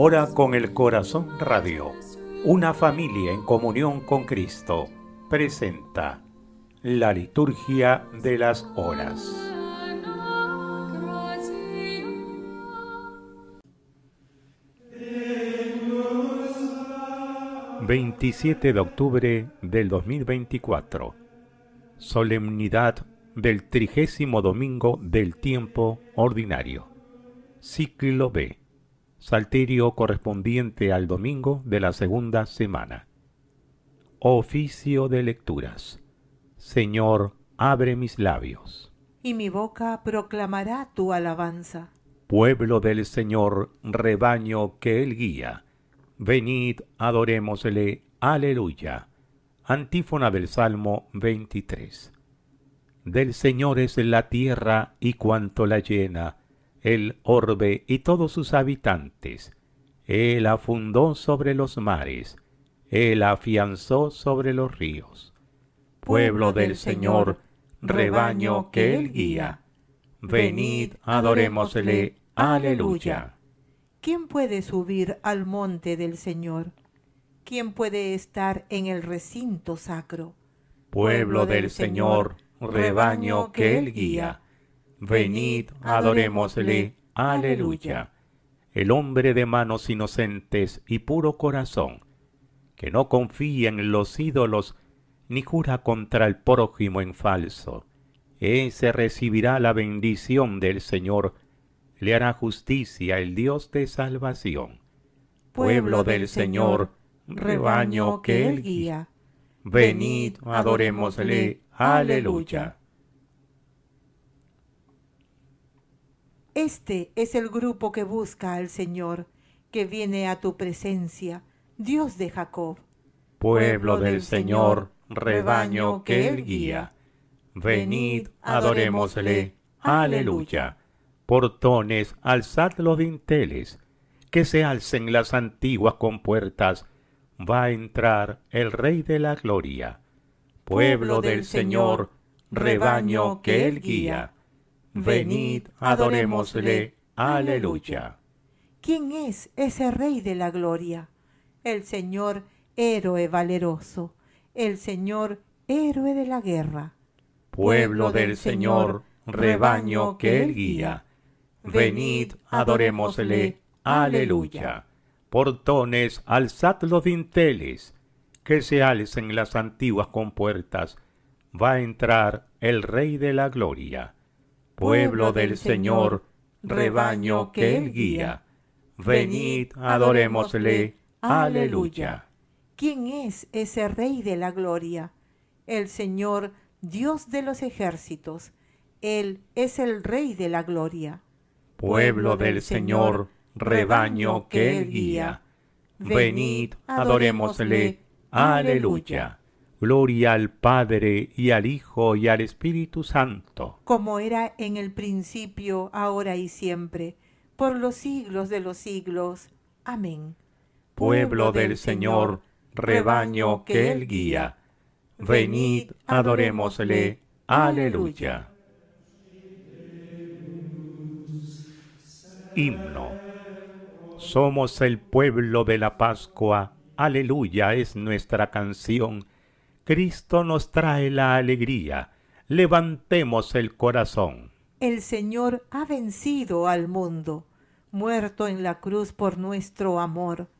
Hora con el Corazón Radio, una familia en comunión con Cristo, presenta la liturgia de las horas. ...27 de octubre del 2024... ...solemnidad del trigésimo domingo del tiempo ordinario... ...ciclo B Saltirio correspondiente al domingo de la segunda semana. Oficio de lecturas. Señor, abre mis labios. Y mi boca proclamará tu alabanza. Pueblo del Señor, rebaño que Él guía. Venid, adorémosle. Aleluya. Antífona del Salmo 23. Del Señor es la tierra y cuanto la llena el orbe y todos sus habitantes. Él afundó sobre los mares, él afianzó sobre los ríos. Pueblo del Señor, rebaño que él guía. Venid, adorémosle. Aleluya. ¿Quién puede subir al monte del Señor? ¿Quién puede estar en el recinto sacro? Pueblo del Señor, rebaño que él guía. Venid, adorémosle. Aleluya. El hombre de manos inocentes y puro corazón, que no confía en los ídolos ni jura contra el prójimo en falso. Ese recibirá la bendición del Señor, le hará justicia el Dios de salvación. Pueblo del Señor, rebaño que Él guía. Venid, adorémosle. Aleluya. Este es el grupo que busca al Señor, que viene a tu presencia, Dios de Jacob. Pueblo, del, Señor, rebaño que Él guía. Venid, adorémosle. Aleluya. Portones, alzad los dinteles, que se alcen las antiguas compuertas. Va a entrar el Rey de la Gloria. Pueblo del Señor, rebaño que Él guía. Venid, adorémosle. Aleluya. ¿Quién es ese Rey de la Gloria? El Señor héroe valeroso, el Señor héroe de la guerra. Pueblo del Señor, rebaño que Él guía. Venid, adorémosle. Aleluya. Portones, alzad los dinteles, que se alcen las antiguas compuertas. Va a entrar el Rey de la Gloria pueblo del Señor, rebaño que Él guía. Venid, adorémosle. Aleluya. ¿Quién es ese Rey de la Gloria? El Señor, Dios de los ejércitos. Él es el Rey de la Gloria. Pueblo del Señor, rebaño que Él guía. Venid, adorémosle. Aleluya. Gloria al Padre y al Hijo y al Espíritu Santo. Como era en el principio, ahora y siempre, por los siglos de los siglos. Amén. Pueblo, del, Señor, rebaño que Él guía. Venid, adorémosle. Aleluya. Himno. Somos el pueblo de la Pascua. Aleluya es nuestra canción Cristo nos trae la alegría. Levantemos el corazón. El Señor ha vencido al mundo, muerto en la cruz por nuestro amor,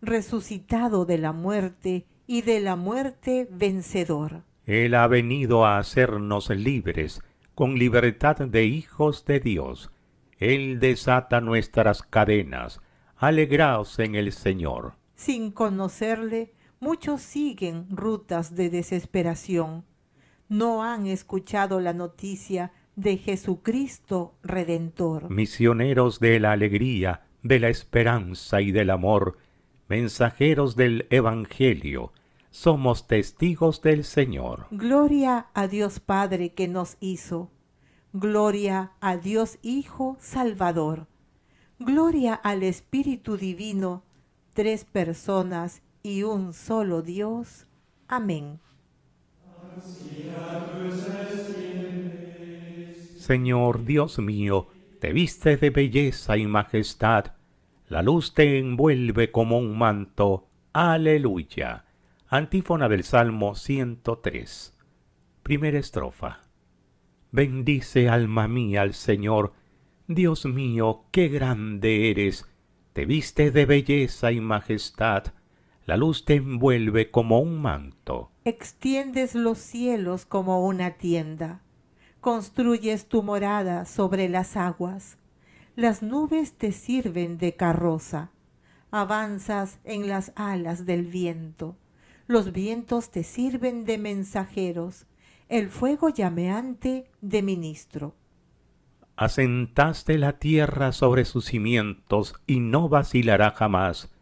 resucitado de la muerte y de la muerte vencedor. Él ha venido a hacernos libres, con libertad de hijos de Dios. Él desata nuestras cadenas. Alegraos en el Señor. Sin conocerle, Muchos siguen rutas de desesperación. No han escuchado la noticia de Jesucristo Redentor. Misioneros de la alegría, de la esperanza y del amor, mensajeros del Evangelio, somos testigos del Señor. Gloria a Dios Padre que nos hizo. Gloria a Dios Hijo Salvador. Gloria al Espíritu Divino, tres personas y un solo Dios. Amén. Señor Dios mío, te viste de belleza y majestad, la luz te envuelve como un manto. Aleluya. Antífona del Salmo 103. Primera estrofa. Bendice alma mía al Señor. Dios mío, qué grande eres. Te viste de belleza y majestad. La luz te envuelve como un manto. Extiendes los cielos como una tienda. Construyes tu morada sobre las aguas. Las nubes te sirven de carroza. Avanzas en las alas del viento. Los vientos te sirven de mensajeros. El fuego llameante de ministro asentaste la tierra sobre sus cimientos y no vacilará jamás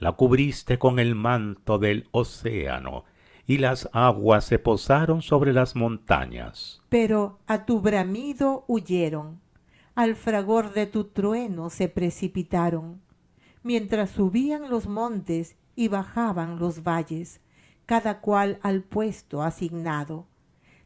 la cubriste con el manto del océano, y las aguas se posaron sobre las montañas. Pero a tu bramido huyeron, al fragor de tu trueno se precipitaron, mientras subían los montes y bajaban los valles, cada cual al puesto asignado.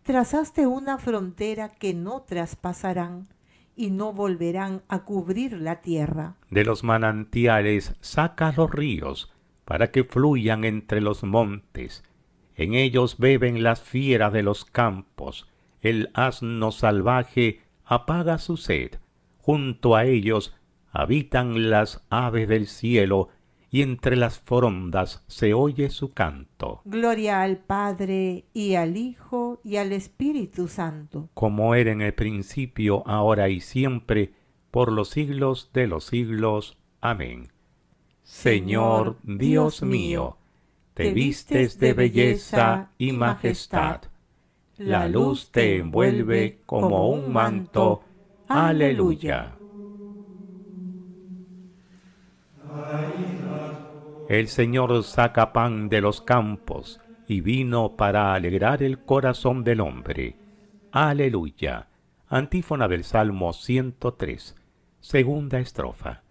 Trazaste una frontera que no traspasarán, y no volverán a cubrir la tierra. De los manantiales saca los ríos, para que fluyan entre los montes. En ellos beben las fieras de los campos. El asno salvaje apaga su sed. Junto a ellos habitan las aves del cielo y entre las frondas se oye su canto. Gloria al Padre y al Hijo y al Espíritu Santo. Como era en el principio, ahora y siempre, por los siglos de los siglos. Amén. Señor Dios mío, te vistes de belleza y majestad. La luz te envuelve como un manto. Aleluya. El Señor saca pan de los campos y vino para alegrar el corazón del hombre. Aleluya. Antífona del Salmo 103. Segunda estrofa.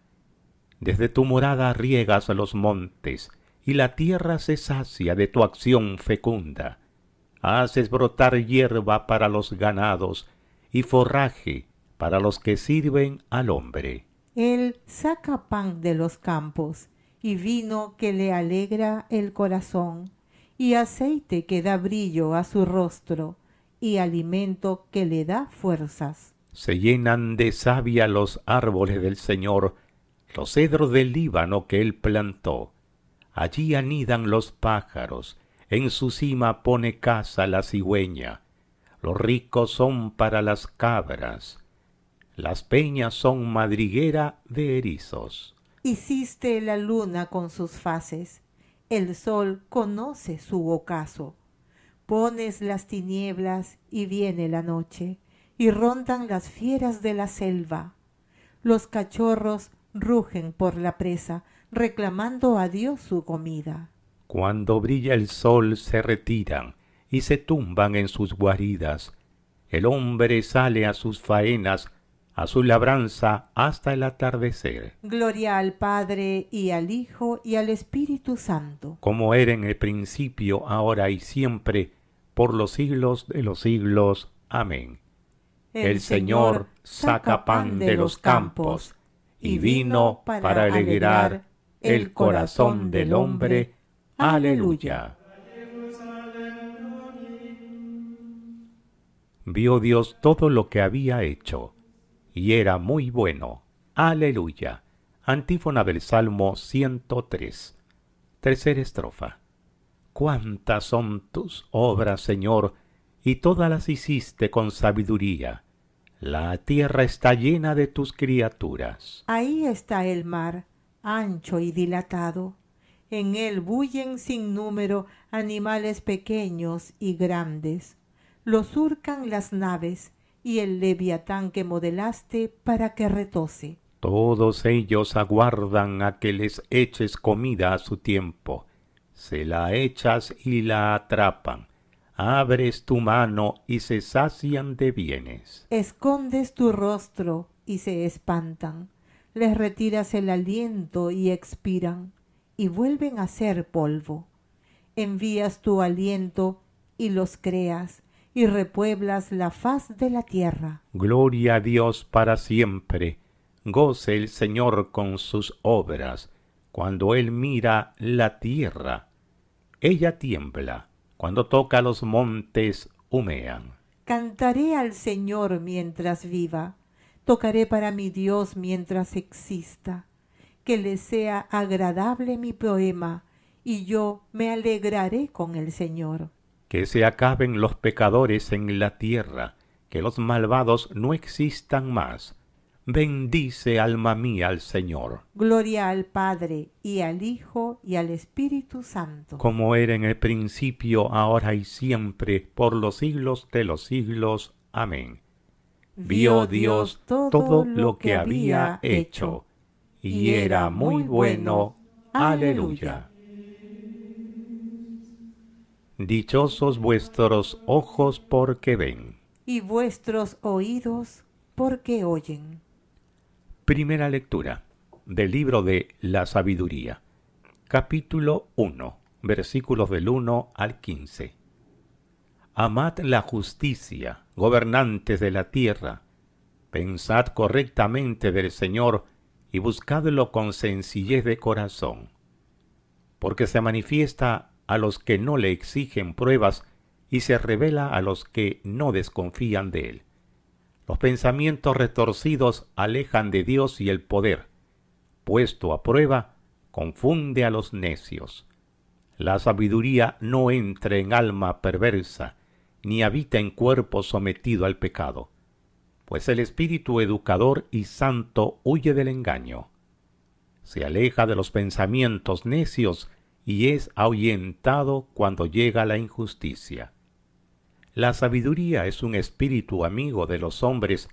Desde tu morada riegas los montes, y la tierra se sacia de tu acción fecunda. Haces brotar hierba para los ganados, y forraje para los que sirven al hombre. el saca pan de los campos y vino que le alegra el corazón, y aceite que da brillo a su rostro, y alimento que le da fuerzas. Se llenan de savia los árboles del Señor, los cedros del Líbano que él plantó. Allí anidan los pájaros, en su cima pone casa la cigüeña. Los ricos son para las cabras, las peñas son madriguera de erizos. Hiciste la luna con sus fases, el sol conoce su ocaso. Pones las tinieblas y viene la noche, y rondan las fieras de la selva. Los cachorros rugen por la presa, reclamando a Dios su comida. Cuando brilla el sol se retiran y se tumban en sus guaridas. El hombre sale a sus faenas a su labranza hasta el atardecer. Gloria al Padre y al Hijo y al Espíritu Santo. Como era en el principio, ahora y siempre, por los siglos de los siglos. Amén. El, Señor saca pan de los campos y vino para alegrar el corazón del hombre. Aleluya. Vio Dios todo lo que había hecho y era muy bueno. Aleluya. Antífona del Salmo 103. Tercera estrofa. Cuántas son tus obras, Señor, y todas las hiciste con sabiduría. La tierra está llena de tus criaturas. Ahí está el mar, ancho y dilatado. En él bullen sin número animales pequeños y grandes. Lo surcan las naves y el leviatán que modelaste para que retoce. Todos ellos aguardan a que les eches comida a su tiempo. Se la echas y la atrapan. Abres tu mano y se sacian de bienes. Escondes tu rostro y se espantan. Les retiras el aliento y expiran, y vuelven a ser polvo. Envías tu aliento y los creas, y repueblas la faz de la tierra. Gloria a Dios para siempre. Goce el Señor con sus obras cuando Él mira la tierra. Ella tiembla, cuando toca los montes humean. Cantaré al Señor mientras viva, tocaré para mi Dios mientras exista. Que le sea agradable mi poema, y yo me alegraré con el Señor que se acaben los pecadores en la tierra, que los malvados no existan más. Bendice, alma mía, al Señor. Gloria al Padre, y al Hijo, y al Espíritu Santo. Como era en el principio, ahora y siempre, por los siglos de los siglos. Amén. Vio Dios todo, lo que había hecho, y era muy bueno. Aleluya. Dichosos vuestros ojos porque ven. Y vuestros oídos porque oyen. Primera lectura del libro de la sabiduría, capítulo 1, versículos del 1 al 15. Amad la justicia, gobernantes de la tierra. Pensad correctamente del Señor y buscadlo con sencillez de corazón, porque se manifiesta a los que no le exigen pruebas y se revela a los que no desconfían de él. Los pensamientos retorcidos alejan de Dios y el poder. Puesto a prueba, confunde a los necios. La sabiduría no entra en alma perversa, ni habita en cuerpo sometido al pecado, pues el espíritu educador y santo huye del engaño. Se aleja de los pensamientos necios y es ahuyentado cuando llega la injusticia. La sabiduría es un espíritu amigo de los hombres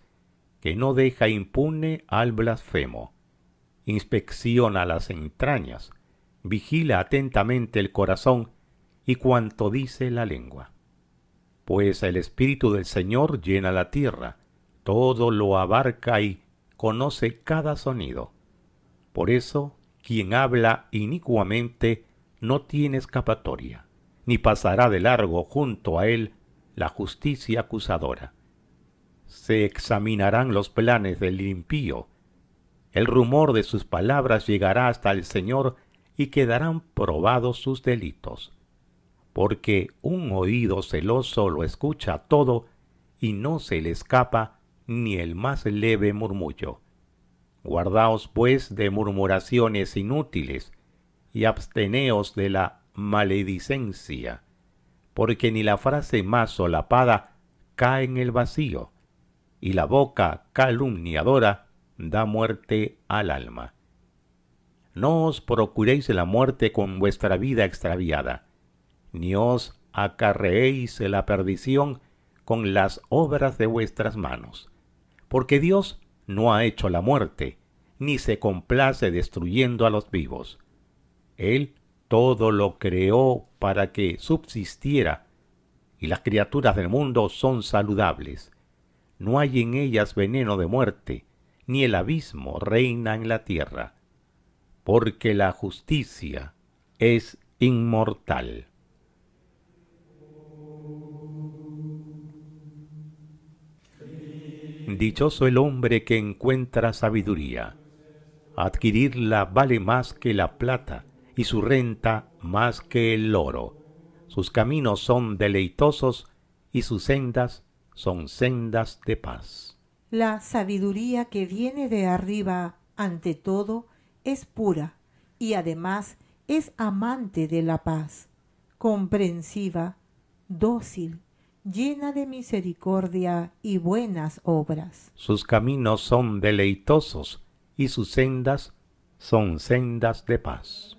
que no deja impune al blasfemo. Inspecciona las entrañas, vigila atentamente el corazón y cuanto dice la lengua. Pues el Espíritu del Señor llena la tierra, todo lo abarca y conoce cada sonido. Por eso, quien habla inicuamente no tiene escapatoria, ni pasará de largo junto a él la justicia acusadora. Se examinarán los planes del impío, el rumor de sus palabras llegará hasta el Señor y quedarán probados sus delitos, porque un oído celoso lo escucha todo y no se le escapa ni el más leve murmullo. Guardaos pues de murmuraciones inútiles, y absteneos de la maledicencia, porque ni la frase más solapada cae en el vacío, y la boca calumniadora da muerte al alma. No os procuréis la muerte con vuestra vida extraviada, ni os acarreéis la perdición con las obras de vuestras manos, porque Dios no ha hecho la muerte, ni se complace destruyendo a los vivos. Él todo lo creó para que subsistiera, y las criaturas del mundo son saludables. No hay en ellas veneno de muerte, ni el abismo reina en la tierra, porque la justicia es inmortal. Dichoso el hombre que encuentra sabiduría. Adquirirla vale más que la plata y su renta más que el oro. Sus caminos son deleitosos y sus sendas son sendas de paz. La sabiduría que viene de arriba, ante todo, es pura y además es amante de la paz, comprensiva, dócil, llena de misericordia y buenas obras. Sus caminos son deleitosos y sus sendas son sendas de paz.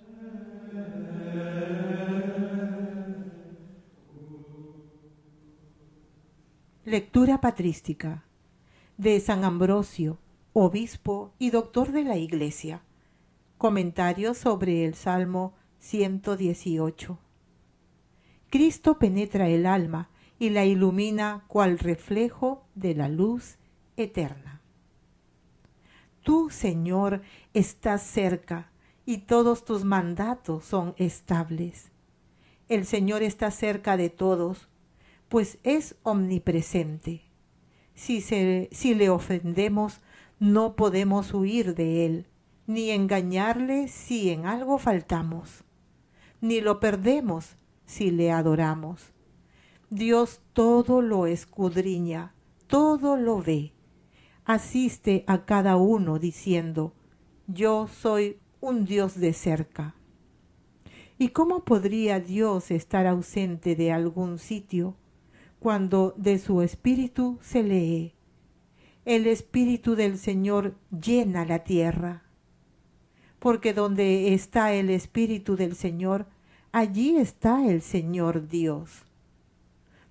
Lectura patrística de San Ambrosio, obispo y doctor de la Iglesia. Comentario sobre el Salmo 118. Cristo penetra el alma y la ilumina cual reflejo de la luz eterna. Tú, Señor, estás cerca y todos tus mandatos son estables. El Señor está cerca de todos pues es omnipresente. Si, se, si le ofendemos, no podemos huir de él, ni engañarle si en algo faltamos, ni lo perdemos si le adoramos. Dios todo lo escudriña, todo lo ve. Asiste a cada uno diciendo, yo soy un Dios de cerca. ¿Y cómo podría Dios estar ausente de algún sitio? cuando de su espíritu se lee. El espíritu del Señor llena la tierra, porque donde está el espíritu del Señor, allí está el Señor Dios.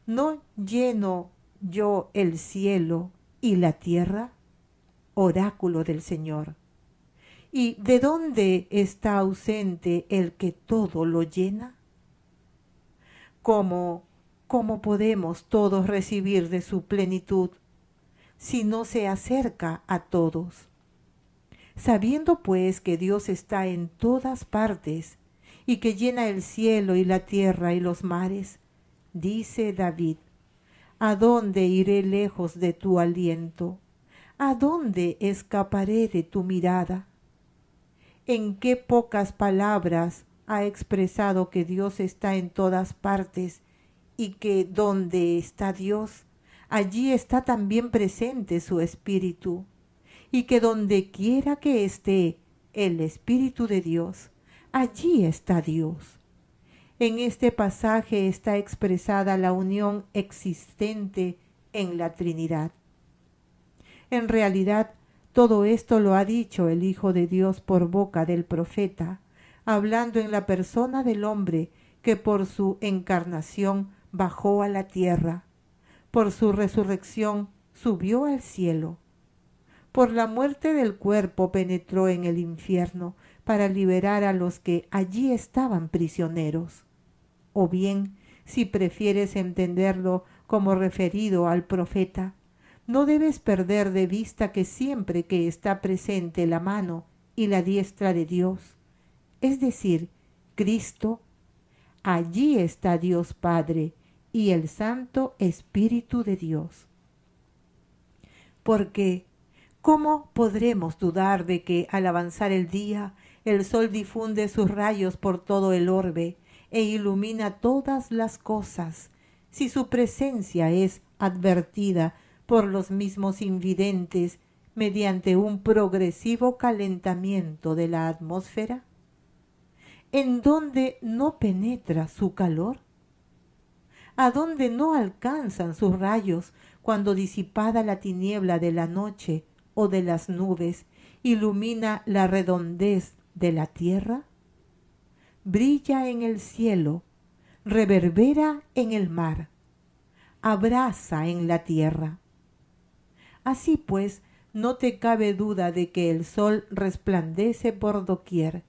¿No lleno yo el cielo y la tierra? Oráculo del Señor. ¿Y de dónde está ausente el que todo lo llena? Como ¿cómo podemos todos recibir de su plenitud si no se acerca a todos? Sabiendo pues que Dios está en todas partes y que llena el cielo y la tierra y los mares, dice David, ¿a dónde iré lejos de tu aliento? ¿A dónde escaparé de tu mirada? En qué pocas palabras ha expresado que Dios está en todas partes y que donde está Dios, allí está también presente su Espíritu, y que donde quiera que esté el Espíritu de Dios, allí está Dios. En este pasaje está expresada la unión existente en la Trinidad. En realidad, todo esto lo ha dicho el Hijo de Dios por boca del profeta, hablando en la persona del hombre que por su encarnación bajó a la tierra. Por su resurrección subió al cielo. Por la muerte del cuerpo penetró en el infierno para liberar a los que allí estaban prisioneros. O bien, si prefieres entenderlo como referido al profeta, no debes perder de vista que siempre que está presente la mano y la diestra de Dios, es decir, Cristo, allí está Dios Padre, y el Santo Espíritu de Dios. Porque, ¿cómo podremos dudar de que al avanzar el día, el sol difunde sus rayos por todo el orbe e ilumina todas las cosas, si su presencia es advertida por los mismos invidentes mediante un progresivo calentamiento de la atmósfera? ¿En dónde no penetra su calor? a donde no alcanzan sus rayos cuando disipada la tiniebla de la noche o de las nubes ilumina la redondez de la tierra? Brilla en el cielo, reverbera en el mar, abraza en la tierra. Así pues, no te cabe duda de que el sol resplandece por doquier,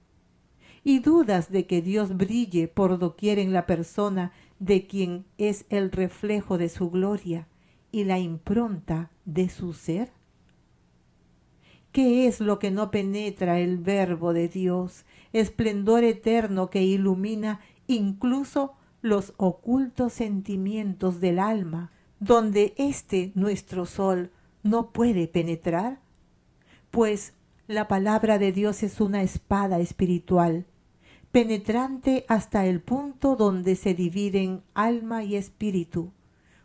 y dudas de que Dios brille por doquier en la persona de quien es el reflejo de su gloria y la impronta de su ser? ¿Qué es lo que no penetra el verbo de Dios, esplendor eterno que ilumina incluso los ocultos sentimientos del alma, donde este nuestro sol no puede penetrar? Pues la palabra de Dios es una espada espiritual penetrante hasta el punto donde se dividen alma y espíritu,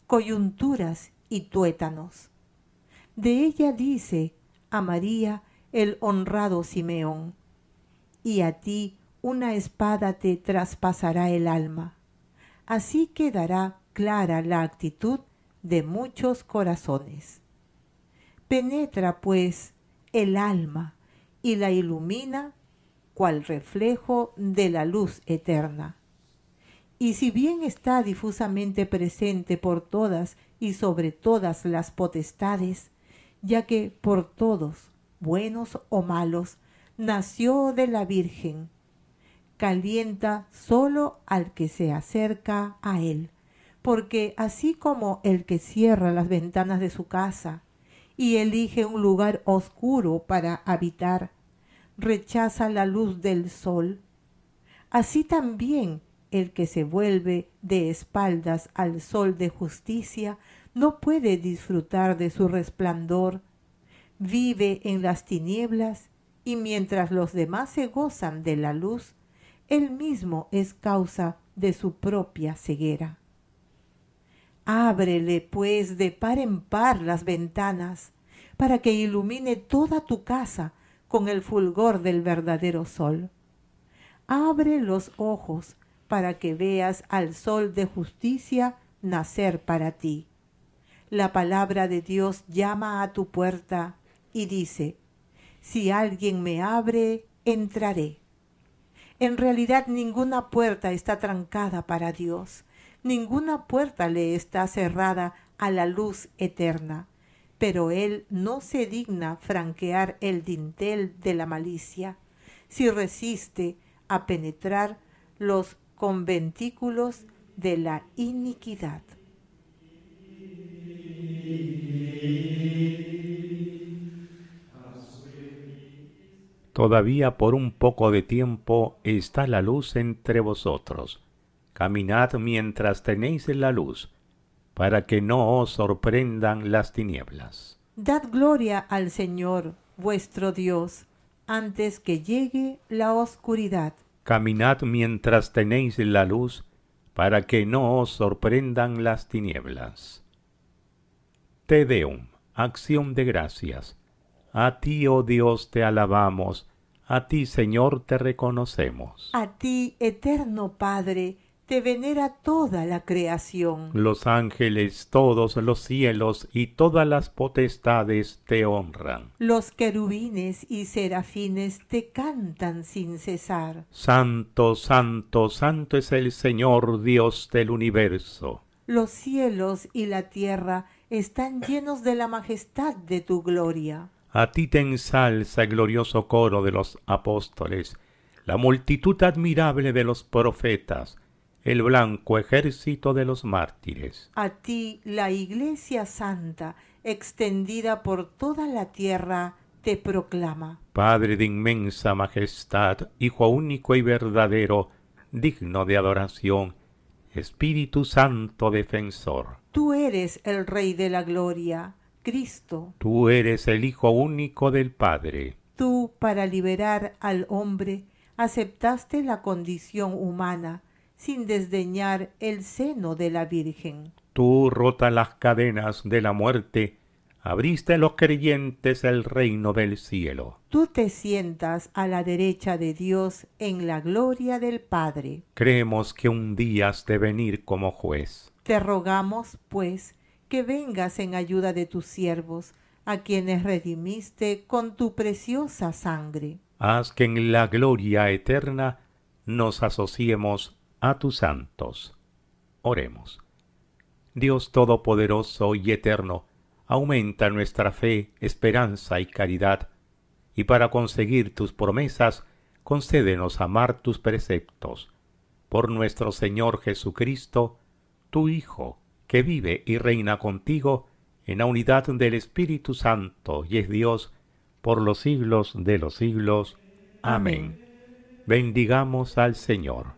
coyunturas y tuétanos. De ella dice a María el honrado Simeón, y a ti una espada te traspasará el alma. Así quedará clara la actitud de muchos corazones. Penetra, pues, el alma y la ilumina cual reflejo de la luz eterna. Y si bien está difusamente presente por todas y sobre todas las potestades, ya que por todos, buenos o malos, nació de la Virgen, calienta solo al que se acerca a él, porque así como el que cierra las ventanas de su casa y elige un lugar oscuro para habitar, rechaza la luz del sol, así también el que se vuelve de espaldas al sol de justicia no puede disfrutar de su resplandor. Vive en las tinieblas y mientras los demás se gozan de la luz, él mismo es causa de su propia ceguera. Ábrele, pues, de par en par las ventanas, para que ilumine toda tu casa con el fulgor del verdadero sol. Abre los ojos para que veas al sol de justicia nacer para ti. La palabra de Dios llama a tu puerta y dice, si alguien me abre, entraré. En realidad ninguna puerta está trancada para Dios, ninguna puerta le está cerrada a la luz eterna pero él no se digna franquear el dintel de la malicia, si resiste a penetrar los conventículos de la iniquidad. Todavía por un poco de tiempo está la luz entre vosotros. Caminad mientras tenéis la luz, para que no os sorprendan las tinieblas. Dad gloria al Señor, vuestro Dios, antes que llegue la oscuridad. Caminad mientras tenéis la luz, para que no os sorprendan las tinieblas. Te Deum, acción de gracias. A ti, oh Dios, te alabamos, a ti, Señor, te reconocemos. A ti, eterno Padre, te venera toda la creación. Los ángeles, todos los cielos y todas las potestades te honran. Los querubines y serafines te cantan sin cesar. Santo, santo, santo es el Señor Dios del universo. Los cielos y la tierra están llenos de la majestad de tu gloria. A ti te ensalza el glorioso coro de los apóstoles, la multitud admirable de los profetas, el blanco ejército de los mártires. A ti, la Iglesia Santa, extendida por toda la tierra, te proclama. Padre de inmensa majestad, Hijo único y verdadero, digno de adoración, Espíritu Santo defensor. Tú eres el Rey de la Gloria, Cristo. Tú eres el Hijo único del Padre. Tú, para liberar al hombre, aceptaste la condición humana sin desdeñar el seno de la Virgen. Tú rota las cadenas de la muerte, abriste a los creyentes el reino del cielo. Tú te sientas a la derecha de Dios en la gloria del Padre. Creemos que un día has de venir como juez. Te rogamos, pues, que vengas en ayuda de tus siervos, a quienes redimiste con tu preciosa sangre. Haz que en la gloria eterna nos asociemos a tus santos. Oremos. Dios Todopoderoso y Eterno, aumenta nuestra fe, esperanza y caridad, y para conseguir tus promesas, concédenos amar tus preceptos. Por nuestro Señor Jesucristo, tu Hijo, que vive y reina contigo, en la unidad del Espíritu Santo, y es Dios, por los siglos de los siglos. Amén. Bendigamos al Señor